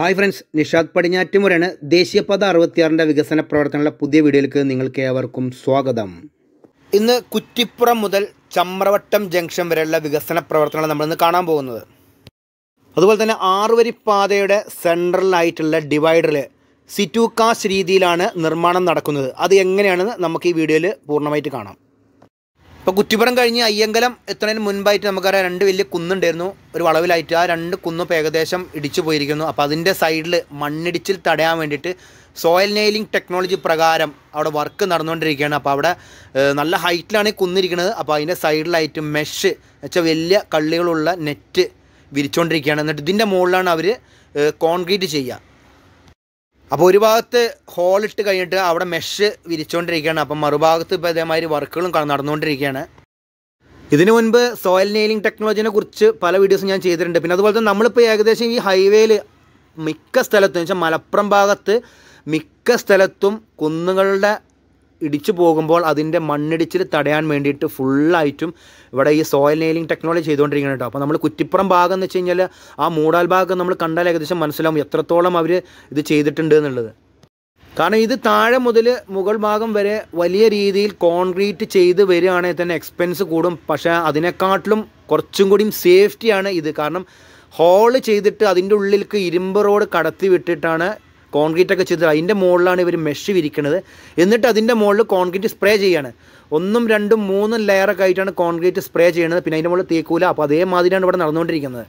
hi friends Nishad പടിഞ്ഞാറ്റുമുരാണ് ദേശീയപാത അറുപത്തിയാറിൻ്റെ വികസന പ്രവർത്തനങ്ങളുടെ പുതിയ വീഡിയോയിലേക്ക് നിങ്ങൾക്ക് ഏവർക്കും സ്വാഗതം ഇന്ന് കുറ്റിപ്പുറം മുതൽ ചമ്രവട്ടം ജംഗ്ഷൻ വരെയുള്ള വികസന പ്രവർത്തനങ്ങൾ നമ്മളിന്ന് കാണാൻ പോകുന്നത് അതുപോലെ തന്നെ ആറുവരിപ്പാതയുടെ സെൻട്രലായിട്ടുള്ള ഡിവൈഡറിൽ സിറ്റു കാശ് രീതിയിലാണ് നിർമ്മാണം നടക്കുന്നത് അത് എങ്ങനെയാണെന്ന് നമുക്ക് ഈ വീഡിയോയിൽ പൂർണ്ണമായിട്ട് കാണാം ഇപ്പോൾ കുറ്റിപ്പുറം കഴിഞ്ഞ് അയ്യങ്കലം എത്തുന്നതിന് മുൻപായിട്ട് നമുക്കറിയാം രണ്ട് വലിയ കുന്നുണ്ടായിരുന്നു ഒരു വളവിലായിട്ട് ആ രണ്ട് കുന്നും ഏകദേശം ഇടിച്ചു പോയിരിക്കുന്നു അപ്പോൾ അതിൻ്റെ സൈഡിൽ മണ്ണിടിച്ചിൽ തടയാൻ വേണ്ടിയിട്ട് സോയിൽ നെയിലിംഗ് ടെക്നോളജി പ്രകാരം അവിടെ വർക്ക് നടന്നുകൊണ്ടിരിക്കുകയാണ് അപ്പോൾ അവിടെ നല്ല ഹൈറ്റിലാണ് ഈ കുന്നിരിക്കുന്നത് അപ്പോൾ അതിൻ്റെ സൈഡിലായിട്ട് മെഷ് വെച്ചാൽ വലിയ കള്ളികളുള്ള നെറ്റ് വിരിച്ചുകൊണ്ടിരിക്കുകയാണ് എന്നിട്ട് ഇതിൻ്റെ മുകളിലാണ് അവർ കോൺക്രീറ്റ് ചെയ്യുക അപ്പോൾ ഒരു ഭാഗത്ത് ഹോളിട്ട് കഴിഞ്ഞിട്ട് അവിടെ മെഷ് വിരിച്ചുകൊണ്ടിരിക്കുകയാണ് അപ്പം മറുഭാഗത്ത് ഇപ്പോൾ ഇതേമാതിരി വർക്കുകളും നടന്നുകൊണ്ടിരിക്കുകയാണ് ഇതിനു മുൻപ് സോയിൽ നെയിലിംഗ് ടെക്നോളജിനെ കുറിച്ച് പല വീഡിയോസും ഞാൻ ചെയ്തിട്ടുണ്ട് പിന്നെ അതുപോലെ തന്നെ നമ്മളിപ്പോൾ ഏകദേശം ഈ ഹൈവേയിൽ മിക്ക സ്ഥലത്തും വെച്ചാൽ മലപ്പുറം ഭാഗത്ത് മിക്ക സ്ഥലത്തും കുന്നുകളുടെ ഇടിച്ചു പോകുമ്പോൾ അതിൻ്റെ മണ്ണിടിച്ചിൽ തടയാൻ വേണ്ടിയിട്ട് ഫുള്ളായിട്ടും ഇവിടെ ഈ സോയിൽ നെയിലിംഗ് ടെക്നോളജി ചെയ്തുകൊണ്ടിരിക്കുന്നത് കേട്ടോ അപ്പോൾ നമ്മൾ കുറ്റിപ്പുറം ഭാഗം എന്ന് വെച്ച് കഴിഞ്ഞാൽ ആ മൂടാൽ ഭാഗം നമ്മൾ കണ്ടാൽ ഏകദേശം മനസ്സിലാവും എത്രത്തോളം അവർ ഇത് ചെയ്തിട്ടുണ്ട് എന്നുള്ളത് കാരണം ഇത് താഴെ മുതൽ മുകൾ ഭാഗം വരെ വലിയ രീതിയിൽ കോൺക്രീറ്റ് ചെയ്ത് വരികയാണെങ്കിൽ തന്നെ എക്സ്പെൻസ് കൂടും പക്ഷേ അതിനെക്കാട്ടിലും കുറച്ചും കൂടിയും സേഫ്റ്റിയാണ് ഇത് കാരണം ഹോള് ചെയ്തിട്ട് അതിൻ്റെ ഉള്ളിലേക്ക് ഇരുമ്പ് റോഡ് കടത്തി വിട്ടിട്ടാണ് കോൺക്രീറ്റ് ഒക്കെ ചെയ്ത് അതിൻ്റെ മുകളിലാണ് ഇവർ മെഷ് വിരിക്കുന്നത് എന്നിട്ട് അതിൻ്റെ മുകളിൽ കോൺക്രീറ്റ് സ്പ്രേ ചെയ്യാണ് ഒന്നും രണ്ടും മൂന്നും ലെയറൊക്കെ ആയിട്ടാണ് കോൺക്രീറ്റ് സ്പ്രേ ചെയ്യുന്നത് പിന്നെ അതിൻ്റെ മുകളിൽ തേക്കൂല അപ്പോൾ അതേമാതിരിയാണ് ഇവിടെ നടന്നുകൊണ്ടിരിക്കുന്നത്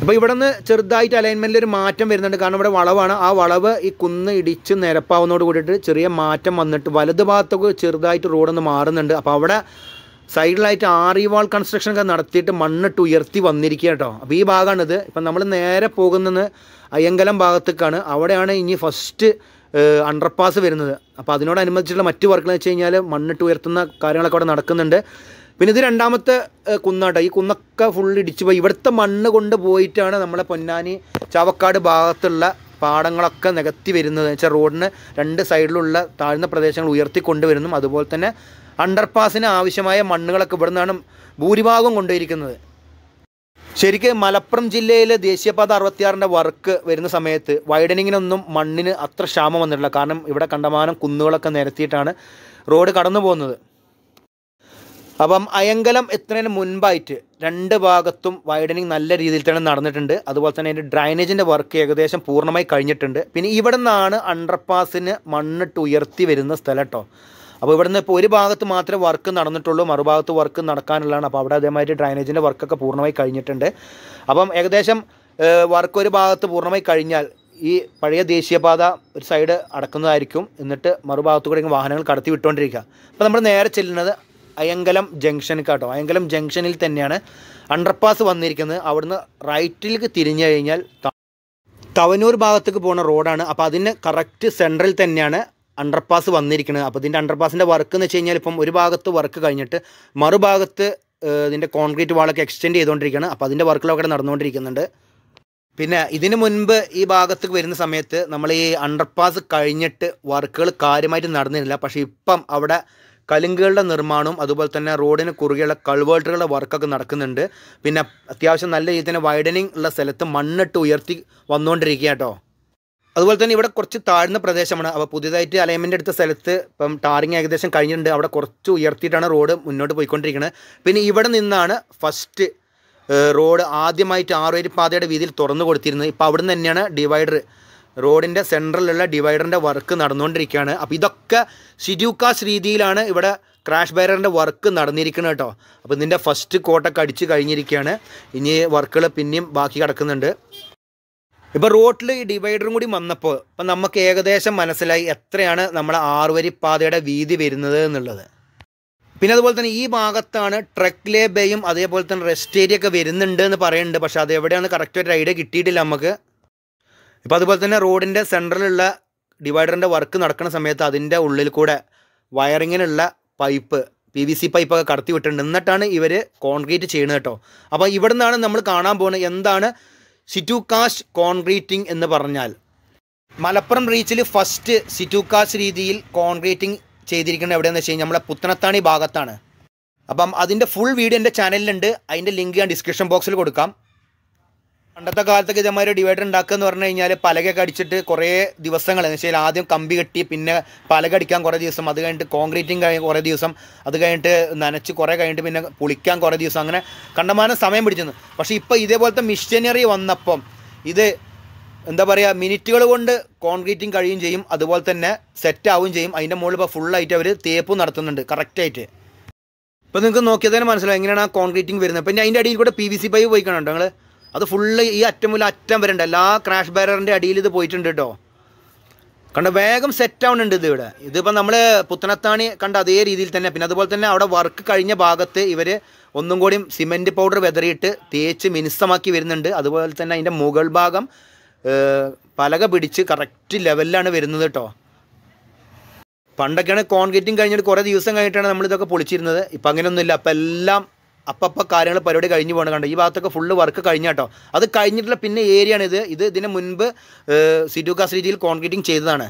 അപ്പോൾ ഇവിടെ നിന്ന് ചെറുതായിട്ട് അലൈൻമെൻറ്റിൽ ഒരു മാറ്റം വരുന്നുണ്ട് കാരണം ഇവിടെ വളവാണ് ആ വളവ് ഈ കുന്ന് ഇടിച്ച് നിരപ്പാവുന്നതോട് കൂടിയിട്ട് ചെറിയ മാറ്റം വന്നിട്ട് വലതു ഭാഗത്തൊക്കെ ചെറുതായിട്ട് റോഡൊന്ന് മാറുന്നുണ്ട് അപ്പോൾ അവിടെ സൈഡിലായിട്ട് ആറി വാൾ കൺസ്ട്രക്ഷൻ ഒക്കെ നടത്തിയിട്ട് മണ്ണിട്ട് ഉയർത്തി വന്നിരിക്കുക കേട്ടോ അപ്പോൾ ഈ ഭാഗമാണിത് ഇപ്പം നമ്മൾ നേരെ പോകുന്നത് അയ്യങ്കലം ഭാഗത്തേക്കാണ് അവിടെയാണ് ഇനി ഫസ്റ്റ് അണ്ടർപാസ് വരുന്നത് അപ്പോൾ അതിനോടനുബന്ധിച്ചുള്ള മറ്റു വർക്കുകൾ വെച്ച് കഴിഞ്ഞാൽ മണ്ണിട്ട് ഉയർത്തുന്ന കാര്യങ്ങളൊക്കെ അവിടെ നടക്കുന്നുണ്ട് പിന്നെ ഇത് രണ്ടാമത്തെ കുന്നാട്ടോ ഈ കുന്നൊക്കെ ഫുൾ ഇടിച്ച് പോയി ഇവിടുത്തെ മണ്ണ് കൊണ്ട് പോയിട്ടാണ് നമ്മളെ പൊന്നാനി ചാവക്കാട് ഭാഗത്തുള്ള പാടങ്ങളൊക്കെ നികത്തി വരുന്നത് എന്ന് വെച്ചാൽ റോഡിന് രണ്ട് സൈഡിലുള്ള താഴ്ന്ന പ്രദേശങ്ങൾ ഉയർത്തി അതുപോലെ തന്നെ അണ്ടർപാസിന് ആവശ്യമായ മണ്ണുകളൊക്കെ ഇവിടെ നിന്നാണ് ഭൂരിഭാഗം കൊണ്ടുപോയിരിക്കുന്നത് ശരിക്കും മലപ്പുറം ജില്ലയിലെ ദേശീയപാത അറുപത്തിയാറിൻ്റെ വർക്ക് വരുന്ന സമയത്ത് വൈഡനിങ്ങിനൊന്നും മണ്ണിന് അത്ര ക്ഷാമം വന്നിട്ടില്ല കാരണം ഇവിടെ കണ്ടമാനം കുന്നുകളൊക്കെ നിരത്തിയിട്ടാണ് റോഡ് കടന്നു പോകുന്നത് അപ്പം അയങ്കലം എത്തുന്നതിന് മുൻപായിട്ട് രണ്ട് ഭാഗത്തും വൈഡനിങ് നല്ല രീതിയിൽ തന്നെ നടന്നിട്ടുണ്ട് അതുപോലെ തന്നെ അതിൻ്റെ ഡ്രൈനേജിൻ്റെ വർക്ക് ഏകദേശം പൂർണ്ണമായി കഴിഞ്ഞിട്ടുണ്ട് പിന്നെ ഇവിടെ നിന്നാണ് അണ്ടർപാസിന് മണ്ണിട്ട് ഉയർത്തി വരുന്ന സ്ഥലം കേട്ടോ അപ്പോൾ ഇവിടുന്ന് ഇപ്പോൾ ഒരു ഭാഗത്ത് മാത്രമേ വർക്ക് നടന്നിട്ടുള്ളൂ മറുഭാഗത്ത് വർക്ക് നടക്കാനുള്ളതാണ് അപ്പോൾ അവിടെ അതേമാതിരി ഡ്രൈനേജിൻ്റെ വർക്കൊക്കെ പൂർണ്ണമായി കഴിഞ്ഞിട്ടുണ്ട് അപ്പം ഏകദേശം വർക്ക് ഒരു ഭാഗത്ത് പൂർണ്ണമായി കഴിഞ്ഞാൽ ഈ പഴയ ദേശീയപാത ഒരു സൈഡ് അടക്കുന്നതായിരിക്കും എന്നിട്ട് മറുഭാഗത്തു കൂടെ വാഹനങ്ങൾ കടത്തി വിട്ടുകൊണ്ടിരിക്കുക അപ്പോൾ നമ്മൾ നേരെ ചെല്ലുന്നത് അയങ്കലം ജംഗ്ഷനിൽ കേട്ടോ അയങ്കലം ജംഗ്ഷനിൽ തന്നെയാണ് അണ്ടർപാസ് വന്നിരിക്കുന്നത് അവിടുന്ന് റൈറ്റിലേക്ക് തിരിഞ്ഞു കഴിഞ്ഞാൽ തവനൂർ ഭാഗത്തേക്ക് പോകുന്ന റോഡാണ് അപ്പോൾ അതിന് കറക്റ്റ് സെൻട്രൽ തന്നെയാണ് അണ്ടർപാസ് വന്നിരിക്കുന്നത് അപ്പോൾ ഇതിൻ്റെ അണ്ടർപാസിൻ്റെ വർക്ക് എന്ന് വെച്ച് കഴിഞ്ഞാൽ ഇപ്പം ഒരു ഭാഗത്ത് വർക്ക് കഴിഞ്ഞിട്ട് മറുഭാഗത്ത് ഇതിൻ്റെ കോൺക്രീറ്റ് വാളൊക്കെ എക്സ്റ്റെൻഡ് ചെയ്തുകൊണ്ടിരിക്കുകയാണ് അപ്പോൾ അതിൻ്റെ വർക്കിലൊക്കെ നടന്നുകൊണ്ടിരിക്കുന്നുണ്ട് പിന്നെ ഇതിന് മുൻപ് ഈ ഭാഗത്ത് വരുന്ന സമയത്ത് നമ്മൾ ഈ അണ്ടർപാസ് കഴിഞ്ഞിട്ട് വർക്കുകൾ കാര്യമായിട്ട് നടന്നിരുന്നില്ല പക്ഷേ ഇപ്പം അവിടെ കലുങ്കുകളുടെ നിർമ്മാണവും അതുപോലെ തന്നെ റോഡിന് കുറുകെയുള്ള കൾവേർട്ടുകളുടെ വർക്കൊക്കെ നടക്കുന്നുണ്ട് പിന്നെ അത്യാവശ്യം നല്ല രീതിയിൽ തന്നെ വൈഡനിങ് ഉള്ള സ്ഥലത്ത് മണ്ണിട്ട് ഉയർത്തി വന്നുകൊണ്ടിരിക്കുക കേട്ടോ അതുപോലെ തന്നെ ഇവിടെ കുറച്ച് താഴ്ന്ന പ്രദേശമാണ് അപ്പോൾ പുതിയതായിട്ട് അലൈൻമെൻ്റ് എടുത്ത സ്ഥലത്ത് ഇപ്പം ടാറിങ് ഏകദേശം കഴിഞ്ഞിട്ടുണ്ട് അവിടെ കുറച്ച് ഉയർത്തിയിട്ടാണ് റോഡ് മുന്നോട്ട് പോയിക്കൊണ്ടിരിക്കുന്നത് പിന്നെ ഇവിടെ നിന്നാണ് ഫസ്റ്റ് റോഡ് ആദ്യമായിട്ട് ആറുവരി പാതയുടെ വീതിയിൽ തുറന്നു കൊടുത്തിരുന്നത് ഇപ്പോൾ അവിടെ നിന്ന് തന്നെയാണ് ഡിവൈഡർ റോഡിൻ്റെ സെൻട്രലിലുള്ള ഡിവൈഡറിൻ്റെ വർക്ക് നടന്നുകൊണ്ടിരിക്കുകയാണ് അപ്പോൾ ഇതൊക്കെ ഷിഡ്യൂക്കാസ് രീതിയിലാണ് ഇവിടെ ക്രാഷ് ബാരറിൻ്റെ വർക്ക് നടന്നിരിക്കുന്നത് കേട്ടോ അപ്പോൾ ഇതിൻ്റെ ഫസ്റ്റ് കോട്ടൊക്കെ അടിച്ച് കഴിഞ്ഞിരിക്കുകയാണ് ഇനി വർക്കുകൾ പിന്നെയും ബാക്കി കിടക്കുന്നുണ്ട് ഇപ്പോൾ റോട്ടിൽ ഈ ഡിവൈഡറും കൂടി വന്നപ്പോൾ ഇപ്പൊ നമുക്ക് ഏകദേശം മനസ്സിലായി എത്രയാണ് നമ്മുടെ പാതയുടെ വീതി വരുന്നത് എന്നുള്ളത് പിന്നെ അതുപോലെ തന്നെ ഈ ഭാഗത്താണ് ട്രക്ക് ലേബയും ബേയും അതേപോലെ തന്നെ റെസ്റ്റ് ഏരിയ ഒക്കെ വരുന്നുണ്ട് എന്ന് പറയുന്നുണ്ട് പക്ഷെ അത് എവിടെയാണ് കറക്റ്റ് ഒരു ഐഡിയ കിട്ടിയിട്ടില്ല നമുക്ക് ഇപ്പോൾ അതുപോലെ തന്നെ റോഡിൻ്റെ സെൻട്രലുള്ള ഡിവൈഡറിൻ്റെ വർക്ക് നടക്കുന്ന സമയത്ത് അതിൻ്റെ ഉള്ളിൽ കൂടെ വയറിങ്ങിനുള്ള പൈപ്പ് പി വി സി പൈപ്പൊക്കെ കടത്തി വിട്ടിട്ടുണ്ട് എന്നിട്ടാണ് ഇവർ കോൺക്രീറ്റ് ചെയ്യുന്നത് കേട്ടോ അപ്പോൾ ഇവിടെ നിന്നാണ് നമ്മൾ കാണാൻ പോകുന്നത് എന്താണ് സിറ്റു കാസ്റ്റ് കോൺക്രീറ്റിംഗ് എന്ന് പറഞ്ഞാൽ മലപ്പുറം റീച്ചിൽ ഫസ്റ്റ് സിറ്റു കാസ്റ്റ് രീതിയിൽ കോൺക്രീറ്റിംഗ് ചെയ്തിരിക്കുന്നത് എവിടെയെന്ന് വെച്ച് കഴിഞ്ഞാൽ നമ്മളെ പുത്തനത്താണി ഭാഗത്താണ് അപ്പം അതിൻ്റെ ഫുൾ വീഡിയോ എൻ്റെ ചാനലിലുണ്ട് അതിൻ്റെ ലിങ്ക് ഞാൻ ഡിസ്ക്രിപ്ഷൻ ബോക്സിൽ കൊടുക്കാം പണ്ടത്തെ കാലത്തൊക്കെ ഇതേമാതിരി ഡിവൈഡർ ഉണ്ടാക്കുക എന്ന് പറഞ്ഞു കഴിഞ്ഞാൽ പലകൊക്കെ അടിച്ചിട്ട് കുറേ ദിവസങ്ങൾ എന്ന് വെച്ചാൽ ആദ്യം കമ്പി കെട്ടി പിന്നെ പലക അടിക്കാൻ കുറേ ദിവസം അത് കഴിഞ്ഞിട്ട് കോൺക്രീറ്റിങ് കഴിഞ്ഞ് കുറേ ദിവസം അത് കഴിഞ്ഞിട്ട് നനച്ച് കുറേ കഴിഞ്ഞിട്ട് പിന്നെ പുളിക്കാൻ കുറേ ദിവസം അങ്ങനെ കണ്ടമാനം സമയം പിടിച്ചിരുന്നു പക്ഷേ ഇപ്പോൾ ഇതേപോലത്തെ മിഷനറി വന്നപ്പം ഇത് എന്താ പറയുക മിനിറ്റുകൾ കൊണ്ട് കോൺക്രീറ്റിങ് കഴിയും ചെയ്യും അതുപോലെ തന്നെ സെറ്റ് ആവുകയും ചെയ്യും അതിൻ്റെ മുകളിൽ ഇപ്പോൾ ഫുള്ളായിട്ട് അവർ തേപ്പ് നടത്തുന്നുണ്ട് കറക്റ്റായിട്ട് ഇപ്പോൾ നിങ്ങൾക്ക് നോക്കിയാൽ തന്നെ മനസ്സിലാവും എങ്ങനെയാണ് ആ കോൺക്രീറ്റിങ് വരുന്നത് പിന്നെ അതിൻ്റെ അടിയിൽ കൂടെ പി വി സി പൈപ്പ് പോയി നിങ്ങൾ അത് ഫുള്ള് ഈ അറ്റം മുതൽ അറ്റം വരണ്ട എല്ലാ ക്രാഷ് ബാരറിൻ്റെ അടിയിൽ ഇത് പോയിട്ടുണ്ട് കേട്ടോ കണ്ട വേഗം സെറ്റ് ആവുന്നുണ്ട് ഇത് ഇവിടെ ഇതിപ്പോൾ നമ്മൾ പുത്തനത്താണി കണ്ട അതേ രീതിയിൽ തന്നെ പിന്നെ അതുപോലെ തന്നെ അവിടെ വർക്ക് കഴിഞ്ഞ ഭാഗത്ത് ഇവർ ഒന്നും കൂടിയും സിമെൻറ്റ് പൗഡർ വെതറിയിട്ട് തേച്ച് മിനുസമാക്കി വരുന്നുണ്ട് അതുപോലെ തന്നെ അതിൻ്റെ മുകൾ ഭാഗം പലക പിടിച്ച് കറക്റ്റ് ലെവലിലാണ് വരുന്നത് കേട്ടോ പണ്ടൊക്കെയാണ് കോൺക്രീറ്റും കഴിഞ്ഞിട്ട് കുറേ ദിവസം കഴിഞ്ഞിട്ടാണ് നമ്മളിതൊക്കെ പൊളിച്ചിരുന്നത് ഇപ്പം അങ്ങനെയൊന്നുമില്ല അപ്പം എല്ലാം അപ്പം കാര്യങ്ങൾ പരിപാടി കഴിഞ്ഞു പോകണം കണ്ടോ ഈ ഭാഗത്തൊക്കെ ഫുള്ള് വർക്ക് കഴിഞ്ഞ കേട്ടോ അത് കഴിഞ്ഞിട്ടുള്ള പിന്നെ ഏരിയയാണ് ഇത് ഇത് ഇതിന് മുൻപ് സിറ്റുക്കാസ് രീതിയിൽ കോൺക്രീറ്റിംഗ് ചെയ്തതാണ്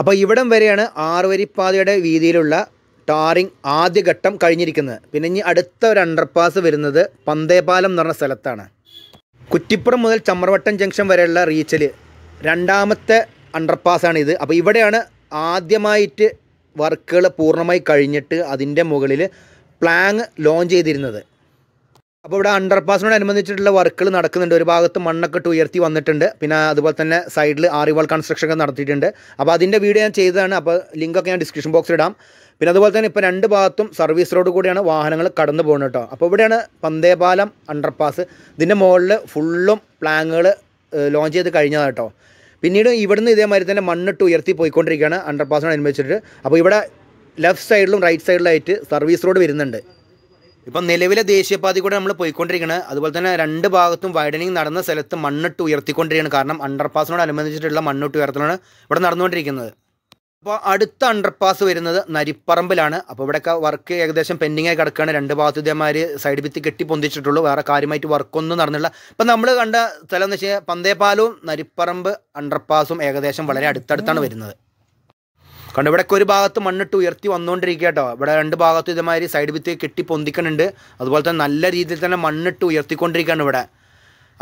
അപ്പോൾ ഇവിടം വരെയാണ് ആറുവരിപ്പാതയുടെ വീതിയിലുള്ള ടാറിംഗ് ആദ്യഘട്ടം കഴിഞ്ഞിരിക്കുന്നത് പിന്നെ ഇനി അടുത്ത ഒരു അണ്ടർപാസ് വരുന്നത് പന്തേപാലം എന്ന് പറഞ്ഞ സ്ഥലത്താണ് കുറ്റിപ്പുറം മുതൽ ചമ്രവട്ടം ജംഗ്ഷൻ വരെയുള്ള റീച്ചിൽ രണ്ടാമത്തെ അണ്ടർപാസാണ് ഇത് അപ്പോൾ ഇവിടെയാണ് ആദ്യമായിട്ട് വർക്കുകൾ പൂർണ്ണമായി കഴിഞ്ഞിട്ട് അതിൻ്റെ മുകളിൽ പ്ലാങ് ലോഞ്ച് ചെയ്തിരുന്നത് അപ്പോൾ ഇവിടെ അണ്ടർപാസിനോട് അനുബന്ധിച്ചിട്ടുള്ള വർക്കുകൾ നടക്കുന്നുണ്ട് ഒരു ഭാഗത്ത് മണ്ണൊക്കെ ഇട്ട് ഉയർത്തി വന്നിട്ടുണ്ട് പിന്നെ അതുപോലെ തന്നെ സൈഡിൽ ആറിവാൾ കൺസ്ട്രക്ഷൻ ഒക്കെ നടത്തിയിട്ടുണ്ട് അപ്പോൾ അതിൻ്റെ വീഡിയോ ഞാൻ ചെയ്തതാണ് അപ്പോൾ ലിങ്കൊക്കെ ഞാൻ ഡിസ്ക്രിപ്ഷൻ ബോക്സിൽ ഇടാം പിന്നെ അതുപോലെ തന്നെ ഇപ്പോൾ രണ്ട് ഭാഗത്തും സർവീസ് റോഡ് കൂടിയാണ് വാഹനങ്ങൾ കടന്നു പോകുന്നത് കേട്ടോ അപ്പോൾ ഇവിടെയാണ് പന്തേപാലം അണ്ടർപാസ് ഇതിൻ്റെ മുകളിൽ ഫുള്ളും പ്ലാങ്ങുകൾ ലോഞ്ച് ചെയ്ത് കഴിഞ്ഞതാണ് കേട്ടോ പിന്നീട് ഇവിടുന്ന് ഇതേമാതിരി തന്നെ മണ്ണിട്ട് ഉയർത്തി പോയിക്കൊണ്ടിരിക്കുകയാണ് അണ്ടർപാസിനോട് അനുഭവിച്ചിട്ട് അപ്പോൾ ഇവിടെ ലെഫ്റ്റ് സൈഡിലും റൈറ്റ് സൈഡിലായിട്ട് സർവീസ് റോഡ് വരുന്നുണ്ട് ഇപ്പം നിലവിലെ ദേശീയപാതയിൽ കൂടെ നമ്മൾ പോയിക്കൊണ്ടിരിക്കുന്നത് അതുപോലെ തന്നെ രണ്ട് ഭാഗത്തും വൈഡനിങ് നടന്ന സ്ഥലത്ത് മണ്ണിട്ട് ഉയർത്തിക്കൊണ്ടിരിക്കുകയാണ് കാരണം അനുബന്ധിച്ചിട്ടുള്ള മണ്ണിട്ട് ഉയർത്തലാണ് ഇവിടെ നടന്നുകൊണ്ടിരിക്കുന്നത് അപ്പോൾ അടുത്ത അണ്ടർപാസ് വരുന്നത് നരിപ്പറമ്പിലാണ് അപ്പോൾ ഇവിടെയൊക്കെ വർക്ക് ഏകദേശം പെൻഡിങ്ങായി കിടക്കുകയാണ് രണ്ട് ഭാഗത്ത് സൈഡ് ഭിത്തി കെട്ടി പൊന്തിച്ചിട്ടുള്ളൂ വേറെ കാര്യമായിട്ട് വർക്കൊന്നും നടന്നില്ല ഇപ്പം നമ്മൾ കണ്ട സ്ഥലം എന്ന് വെച്ചാൽ പന്തേപ്പാലവും നരിപ്പറമ്പ് അണ്ടർപാസും ഏകദേശം വളരെ അടുത്തടുത്താണ് വരുന്നത് കണ്ടോ ഇവിടെ ഒരു ഭാഗത്ത് മണ്ണിട്ട് ഉയർത്തി വന്നുകൊണ്ടിരിക്കുക കേട്ടോ ഇവിടെ രണ്ട് ഭാഗത്തും ഇതേമാതിരി സൈഡ് വിത്ത് കെട്ടി പൊന്തിക്കണുണ്ട് അതുപോലെ തന്നെ നല്ല രീതിയിൽ തന്നെ മണ്ണിട്ട് ഉയർത്തിക്കൊണ്ടിരിക്കുകയാണ് ഇവിടെ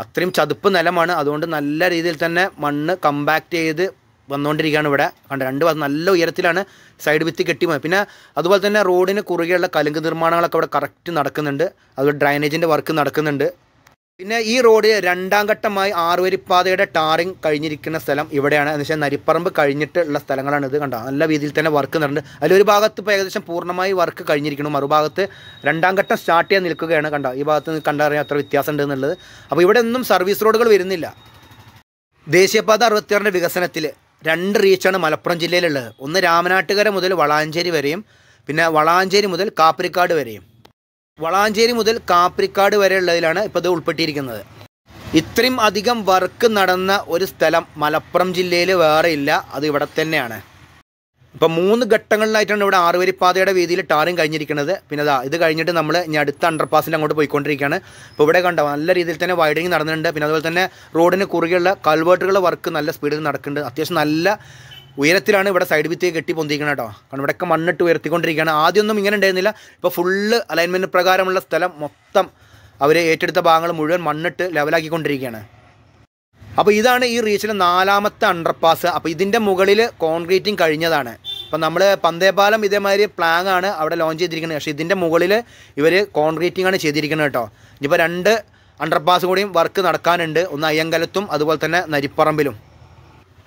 അത്രയും ചതുപ്പ് നിലമാണ് അതുകൊണ്ട് നല്ല രീതിയിൽ തന്നെ മണ്ണ് കമ്പാക്ട് ചെയ്ത് വന്നുകൊണ്ടിരിക്കുകയാണ് ഇവിടെ കണ്ട് രണ്ട് ഭാഗം നല്ല ഉയരത്തിലാണ് സൈഡ് വിത്ത് പോയത് പിന്നെ അതുപോലെ തന്നെ റോഡിന് കുറുകെയുള്ള കലുങ്ക് നിർമ്മാണങ്ങളൊക്കെ ഇവിടെ കറക്റ്റ് നടക്കുന്നുണ്ട് അതുപോലെ ഡ്രൈനേജിൻ്റെ വർക്ക് നടക്കുന്നുണ്ട് പിന്നെ ഈ റോഡ് രണ്ടാം ഘട്ടമായി ആറുവരിപ്പാതയുടെ ടാറിങ് കഴിഞ്ഞിരിക്കുന്ന സ്ഥലം ഇവിടെയാണ് എന്ന് വെച്ചാൽ നരിപ്പറമ്പ് കഴിഞ്ഞിട്ടുള്ള സ്ഥലങ്ങളാണ് ഇത് കണ്ടത് നല്ല രീതിയിൽ തന്നെ വർക്ക് നടന്നുണ്ട് അതിലൊരു ഭാഗത്ത് ഇപ്പോൾ ഏകദേശം പൂർണ്ണമായി വർക്ക് കഴിഞ്ഞിരിക്കുന്നു മറുഭാഗത്ത് രണ്ടാം ഘട്ടം സ്റ്റാർട്ട് ചെയ്യാൻ നിൽക്കുകയാണ് കണ്ടോ ഈ ഭാഗത്ത് കണ്ടറിയാൻ അത്ര വ്യത്യാസം ഉണ്ട് എന്നുള്ളത് അപ്പോൾ ഇവിടെ ഒന്നും സർവീസ് റോഡുകൾ വരുന്നില്ല ദേശീയപാത അറുപത്തിയാറിൻ്റെ വികസനത്തിൽ രണ്ട് റീച്ചാണ് മലപ്പുറം ജില്ലയിലുള്ളത് ഒന്ന് രാമനാട്ടുകര മുതൽ വളാഞ്ചേരി വരെയും പിന്നെ വളാഞ്ചേരി മുതൽ കാപ്പരിക്കാട് വരെയും വളാഞ്ചേരി മുതൽ കാപ്രിക്കാട് വരെയുള്ളതിലാണ് ഇപ്പോൾ ഇത് ഉൾപ്പെട്ടിരിക്കുന്നത് ഇത്രയും അധികം വർക്ക് നടന്ന ഒരു സ്ഥലം മലപ്പുറം ജില്ലയിൽ വേറെ ഇല്ല അത് ഇവിടെ തന്നെയാണ് ഇപ്പം മൂന്ന് ഘട്ടങ്ങളിലായിട്ടാണ് ഇവിടെ ആറുവരിപ്പാതയുടെ വീതിയിൽ ടാറിങ് കഴിഞ്ഞിരിക്കുന്നത് പിന്നെ അതാ ഇത് കഴിഞ്ഞിട്ട് നമ്മൾ ഇനി അടുത്ത പാസിൽ അങ്ങോട്ട് പോയിക്കൊണ്ടിരിക്കുകയാണ് ഇപ്പോൾ ഇവിടെ കണ്ടോ നല്ല രീതിയിൽ തന്നെ വൈഡിങ് നടന്നിട്ടുണ്ട് പിന്നെ അതുപോലെ തന്നെ റോഡിന് കുറുകെയുള്ള കൾവേർട്ടുകളുടെ വർക്ക് നല്ല സ്പീഡിൽ നടക്കുന്നുണ്ട് അത്യാവശ്യം നല്ല ഉയരത്തിലാണ് ഇവിടെ സൈഡ് വിത്ത് കെട്ടി പൊന്തിക്കണം കേട്ടോ കാരണം ഇവിടെയൊക്കെ മണ്ണിട്ട് ഉയർത്തിക്കൊണ്ടിരിക്കുകയാണ് ആദ്യമൊന്നും ഇങ്ങനെ ഉണ്ടായിരുന്നില്ല ഇപ്പോൾ ഫുള്ള് അലൈൻമെൻറ്റ് പ്രകാരമുള്ള സ്ഥലം മൊത്തം അവർ ഏറ്റെടുത്ത ഭാഗങ്ങൾ മുഴുവൻ മണ്ണിട്ട് ലെവലാക്കിക്കൊണ്ടിരിക്കുകയാണ് അപ്പോൾ ഇതാണ് ഈ റീച്ചിലെ നാലാമത്തെ അണ്ടർപാസ് അപ്പോൾ ഇതിൻ്റെ മുകളിൽ കോൺക്രീറ്റിംഗ് കഴിഞ്ഞതാണ് ഇപ്പം നമ്മൾ പന്തേപാലം ഇതേമാതിരി പ്ലാങ്ങാണ് ആണ് അവിടെ ലോഞ്ച് ചെയ്തിരിക്കുന്നത് പക്ഷേ ഇതിൻ്റെ മുകളിൽ ഇവർ കോൺക്രീറ്റിംഗ് ആണ് ചെയ്തിരിക്കുന്നത് കേട്ടോ ഇനിയിപ്പോൾ രണ്ട് അണ്ടർപാസ് കൂടിയും വർക്ക് നടക്കാനുണ്ട് ഒന്ന് അയ്യങ്കലത്തും അതുപോലെ തന്നെ നരിപ്പറമ്പിലും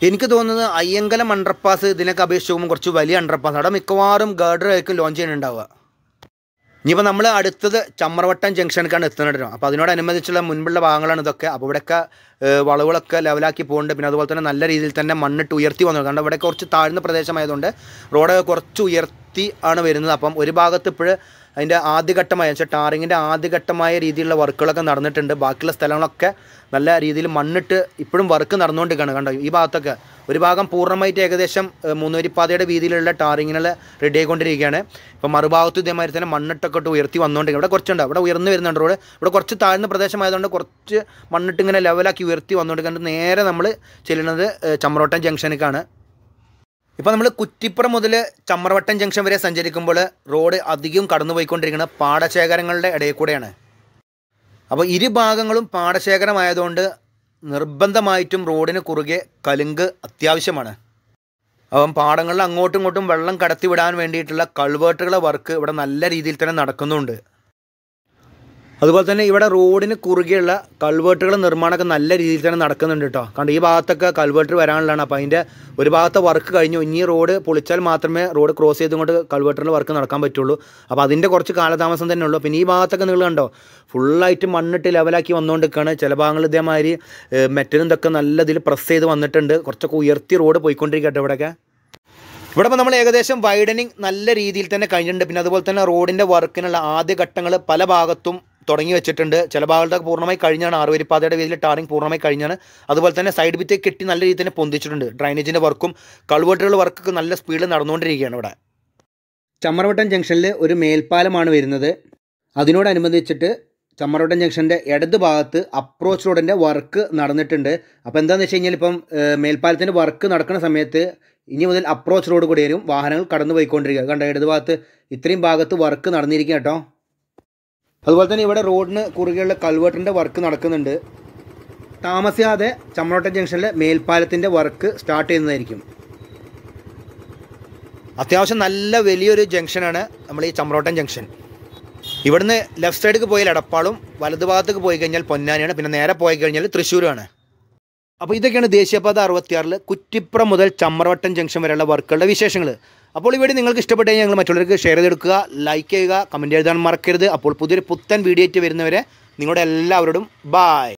എനിക്ക് തോന്നുന്നത് അയ്യങ്കലം അണ്ടർപാസ് ഇതിനൊക്കെ അപേക്ഷിച്ച് കുറച്ച് വലിയ അണ്ടർപാസ് അവിടെ മിക്കവാറും ഗാർഡർ ആയിരിക്കും ലോഞ്ച് ചെയ്യുന്നുണ്ടാവുക ഇനിയിപ്പോൾ നമ്മൾ അടുത്തത് ചമ്മർവട്ടം ജംഗ്ഷനൊക്കെയാണ് എത്തുന്നത് അപ്പോൾ അതിനോടനുബന്ധിച്ചുള്ള മുൻപുള്ള ഭാഗങ്ങളാണ് ഇതൊക്കെ അപ്പോൾ ഇവിടെയൊക്കെ വളവുകളൊക്കെ ലെവലാക്കി പോകുന്നുണ്ട് പിന്നെ അതുപോലെ തന്നെ നല്ല രീതിയിൽ തന്നെ മണ്ണിട്ട് ഉയർത്തി വന്നു കാരണം ഇവിടെ കുറച്ച് താഴ്ന്ന പ്രദേശമായതുകൊണ്ട് റോഡ് കുറച്ച് ഉയർത്തി ആണ് വരുന്നത് അപ്പം ഒരു ഭാഗത്ത് ഇപ്പോഴും അതിൻ്റെ ആദ്യഘട്ടമായ വെച്ചാൽ ടാറിങ്ങിൻ്റെ ആദ്യഘട്ടമായ രീതിയിലുള്ള വർക്കുകളൊക്കെ നടന്നിട്ടുണ്ട് ബാക്കിയുള്ള സ്ഥലങ്ങളൊക്കെ നല്ല രീതിയിൽ മണ്ണിട്ട് ഇപ്പോഴും വർക്ക് നടന്നുകൊണ്ടിരിക്കുകയാണ് കണ്ടോ ഈ ഭാഗത്തൊക്കെ ഒരു ഭാഗം പൂർണ്ണമായിട്ട് ഏകദേശം മൂന്നുവരിപ്പാതയുടെ വീതിയിലുള്ള ടാറിങ്ങിനുള്ള റെഡി ആയിക്കൊണ്ടിരിക്കുകയാണ് ഇപ്പോൾ മറുഭാഗത്ത് ഇതേമാതിരി തന്നെ മണ്ണിട്ടൊക്കെ ഇട്ട് ഉയർത്തി വന്നുകൊണ്ടിരിക്കും ഇവിടെ കുറച്ചുണ്ട് ഇവിടെ ഉയർന്നു വരുന്നുണ്ട് റോഡ് ഇവിടെ കുറച്ച് താഴ്ന്ന പ്രദേശമായതുകൊണ്ട് കുറച്ച് മണ്ണിട്ട് ഇങ്ങനെ ലെവലാക്കി ഉയർത്തി വന്നുകൊണ്ടിരിക്കുന്നത് നേരെ നമ്മൾ ചെല്ലുന്നത് ചമ്രോട്ടം ജംഗ്ഷനിലേക്കാണ് ഇപ്പോൾ നമ്മൾ കുറ്റിപ്പുറം മുതൽ ചമ്രവട്ടം ജംഗ്ഷൻ വരെ സഞ്ചരിക്കുമ്പോൾ റോഡ് അധികം കടന്നുപോയിക്കൊണ്ടിരിക്കുന്ന പാടശേഖരങ്ങളുടെ ഇടയിൽ കൂടെയാണ് അപ്പോൾ ഇരുഭാഗങ്ങളും പാടശേഖരമായതുകൊണ്ട് നിർബന്ധമായിട്ടും റോഡിന് കുറുകെ കലുങ്ക് അത്യാവശ്യമാണ് അപ്പം പാടങ്ങളിൽ അങ്ങോട്ടും ഇങ്ങോട്ടും വെള്ളം കടത്തിവിടാൻ വേണ്ടിയിട്ടുള്ള കൾവേർട്ടുകളെ വർക്ക് ഇവിടെ നല്ല രീതിയിൽ തന്നെ നടക്കുന്നുണ്ട് അതുപോലെ തന്നെ ഇവിടെ റോഡിന് കുറുകെയുള്ള കൾവേർട്ടുകൾ നിർമ്മാണമൊക്കെ നല്ല രീതിയിൽ തന്നെ നടക്കുന്നുണ്ട് കേട്ടോ കാരണം ഈ ഭാഗത്തൊക്കെ കൾവേർട്ട് വരാനുള്ളതാണ് അപ്പോൾ അതിൻ്റെ ഒരു ഭാഗത്തെ വർക്ക് കഴിഞ്ഞു ഇനി റോഡ് പൊളിച്ചാൽ മാത്രമേ റോഡ് ക്രോസ് ചെയ്തുകൊണ്ട് കൊണ്ട് വർക്ക് നടക്കാൻ പറ്റുള്ളൂ അപ്പോൾ അതിൻ്റെ കുറച്ച് കാലതാമസം തന്നെ ഉള്ളൂ പിന്നെ ഈ ഭാഗത്തൊക്കെ നിങ്ങൾ കണ്ടോ ഫുള്ളായിട്ട് മണ്ണിട്ട് ലെവലാക്കി വന്നുകൊണ്ടിരിക്കുകയാണ് ചില ഭാഗങ്ങൾ ഇതേമാതിരി മെറ്റലും ഇതൊക്കെ നല്ല ഇതിൽ പ്രസ് ചെയ്ത് വന്നിട്ടുണ്ട് കുറച്ചൊക്കെ ഉയർത്തി റോഡ് പോയിക്കൊണ്ടിരിക്കട്ടെ ഇവിടെയൊക്കെ ഇവിടെ ഇപ്പോൾ നമ്മൾ ഏകദേശം വൈഡനിങ് നല്ല രീതിയിൽ തന്നെ കഴിഞ്ഞിട്ടുണ്ട് പിന്നെ അതുപോലെ തന്നെ റോഡിൻ്റെ വർക്കിനുള്ള ആദ്യ ഘട്ടങ്ങൾ പല ഭാഗത്തും തുടങ്ങി വെച്ചിട്ടുണ്ട് ചില ഭാഗത്തൊക്കെ പൂർണ്ണമായി കഴിഞ്ഞാണ് ആറുവരിപ്പാതയുടെ വീതിയിൽ ടാറിങ് പൂർണ്ണമായി കഴിഞ്ഞാണ് അതുപോലെ തന്നെ സൈഡ് വിത്തേ കെട്ടി നല്ല രീതിയിൽ തന്നെ പൊന്തിച്ചിട്ടുണ്ട് ഡ്രൈനേജിൻ്റെ വർക്കും കൾവെട്ടുകളുടെ വർക്കൊക്കെ നല്ല സ്പീഡിൽ നടന്നുകൊണ്ടിരിക്കുകയാണ് ഇവിടെ ചമ്മറവട്ടം ജംഗ്ഷനിൽ ഒരു മേൽപ്പാലമാണ് വരുന്നത് അതിനോടനുബന്ധിച്ചിട്ട് ചമ്മറവട്ടം ജംഗ്ഷൻ്റെ ഇടത് ഭാഗത്ത് അപ്രോച്ച് റോഡിൻ്റെ വർക്ക് നടന്നിട്ടുണ്ട് അപ്പോൾ എന്താണെന്ന് വെച്ച് കഴിഞ്ഞാൽ ഇപ്പം മേൽപ്പാലത്തിൻ്റെ വർക്ക് നടക്കുന്ന സമയത്ത് ഇനി മുതൽ അപ്രോച്ച് റോഡ് കൂടി വരും വാഹനങ്ങൾ കടന്നു പോയിക്കൊണ്ടിരിക്കുക കണ്ട ഇടത് ഭാഗത്ത് ഇത്രയും ഭാഗത്ത് വർക്ക് നടന്നിരിക്കുക കേട്ടോ അതുപോലെ തന്നെ ഇവിടെ റോഡിന് കുറുകെയുള്ള കൾവേർട്ടിൻ്റെ വർക്ക് നടക്കുന്നുണ്ട് താമസിയാതെ ചമ്മളോട്ടം ജംഗ്ഷനിലെ മേൽപ്പാലത്തിൻ്റെ വർക്ക് സ്റ്റാർട്ട് ചെയ്യുന്നതായിരിക്കും അത്യാവശ്യം നല്ല വലിയൊരു ജംഗ്ഷനാണ് നമ്മൾ ഈ ചമ്രോട്ടം ജംഗ്ഷൻ ഇവിടുന്ന് ലെഫ്റ്റ് സൈഡിലേക്ക് പോയാൽ എടപ്പാളും വലതു ഭാഗത്തേക്ക് പോയി കഴിഞ്ഞാൽ പൊന്നാനിയാണ് പിന്നെ നേരെ പോയി കഴിഞ്ഞാൽ തൃശ്ശൂരുമാണ് അപ്പോൾ ഇതൊക്കെയാണ് ദേശീയപാത അറുപത്തിയാറിൽ കുറ്റിപ്പുറം മുതൽ ചമ്രവട്ടം ജംഗ്ഷൻ വരെയുള്ള വർക്കുകളുടെ വിശേഷങ്ങൾ അപ്പോൾ ഈ വീഡിയോ നിങ്ങൾക്ക് ഇഷ്ടപ്പെട്ടു ഞങ്ങൾ മറ്റുള്ളവർക്ക് ഷെയർ ചെയ്തെടുക്കുക ലൈക്ക് ചെയ്യുക കമൻറ്റ് എഴുതാൻ മറക്കരുത് അപ്പോൾ പുതിയൊരു പുത്തൻ വീഡിയോ ആയിട്ട് വരുന്നവരെ നിങ്ങളുടെ എല്ലാവരോടും ബായ്